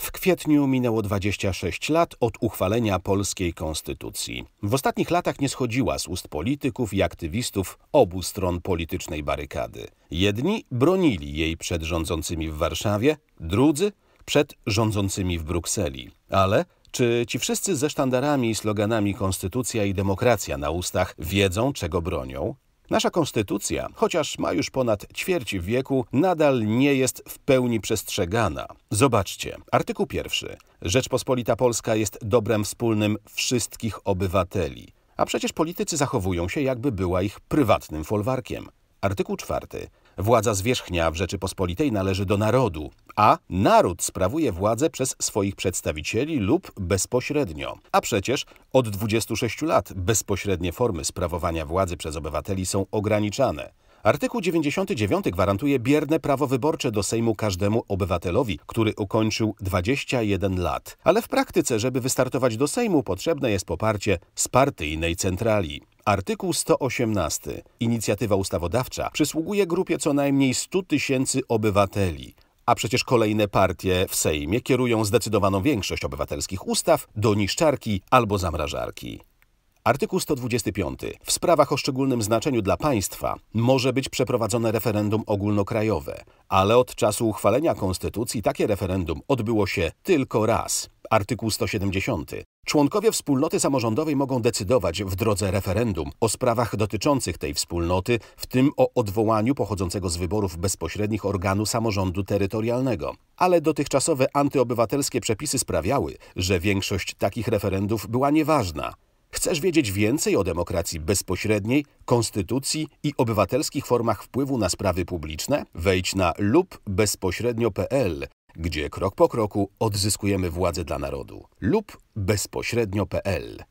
W kwietniu minęło 26 lat od uchwalenia polskiej konstytucji. W ostatnich latach nie schodziła z ust polityków i aktywistów obu stron politycznej barykady. Jedni bronili jej przed rządzącymi w Warszawie, drudzy przed rządzącymi w Brukseli. Ale czy ci wszyscy ze sztandarami i sloganami konstytucja i demokracja na ustach wiedzą, czego bronią? Nasza konstytucja, chociaż ma już ponad ćwierć wieku, nadal nie jest w pełni przestrzegana. Zobaczcie, artykuł pierwszy. Rzeczpospolita Polska jest dobrem wspólnym wszystkich obywateli. A przecież politycy zachowują się, jakby była ich prywatnym folwarkiem. Artykuł czwarty. Władza zwierzchnia w Rzeczypospolitej należy do narodu, a naród sprawuje władzę przez swoich przedstawicieli lub bezpośrednio. A przecież od 26 lat bezpośrednie formy sprawowania władzy przez obywateli są ograniczane. Artykuł 99 gwarantuje bierne prawo wyborcze do Sejmu każdemu obywatelowi, który ukończył 21 lat. Ale w praktyce, żeby wystartować do Sejmu, potrzebne jest poparcie z partyjnej centrali. Artykuł 118. Inicjatywa ustawodawcza przysługuje grupie co najmniej 100 tysięcy obywateli. A przecież kolejne partie w Sejmie kierują zdecydowaną większość obywatelskich ustaw do niszczarki albo zamrażarki. Artykuł 125. W sprawach o szczególnym znaczeniu dla państwa może być przeprowadzone referendum ogólnokrajowe, ale od czasu uchwalenia konstytucji takie referendum odbyło się tylko raz. Artykuł 170. Członkowie wspólnoty samorządowej mogą decydować w drodze referendum o sprawach dotyczących tej wspólnoty, w tym o odwołaniu pochodzącego z wyborów bezpośrednich organu samorządu terytorialnego. Ale dotychczasowe antyobywatelskie przepisy sprawiały, że większość takich referendów była nieważna. Chcesz wiedzieć więcej o demokracji bezpośredniej, konstytucji i obywatelskich formach wpływu na sprawy publiczne? Wejdź na lub bezpośrednio.pl gdzie krok po kroku odzyskujemy władzę dla narodu lub bezpośrednio.pl